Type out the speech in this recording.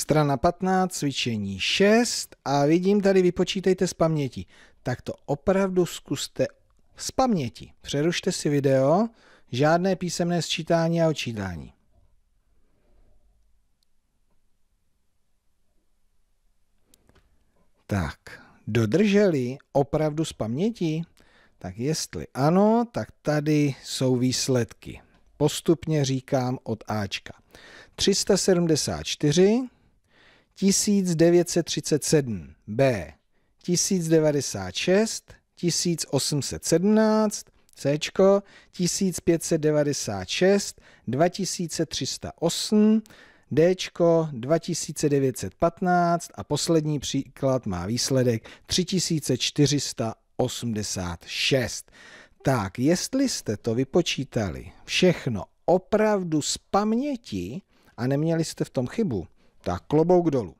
Strana 15, cvičení 6 a vidím tady vypočítejte z paměti. Tak to opravdu zkuste z paměti. Přerušte si video, žádné písemné sčítání a očítání. Tak, dodrželi opravdu z paměti? Tak jestli ano, tak tady jsou výsledky. Postupně říkám od Ačka. 374 1937, B 1096, 1817, C 1596, 2308, D 2915 a poslední příklad má výsledek 3486. Tak, jestli jste to vypočítali všechno opravdu z paměti a neměli jste v tom chybu, tak klobouk dolů.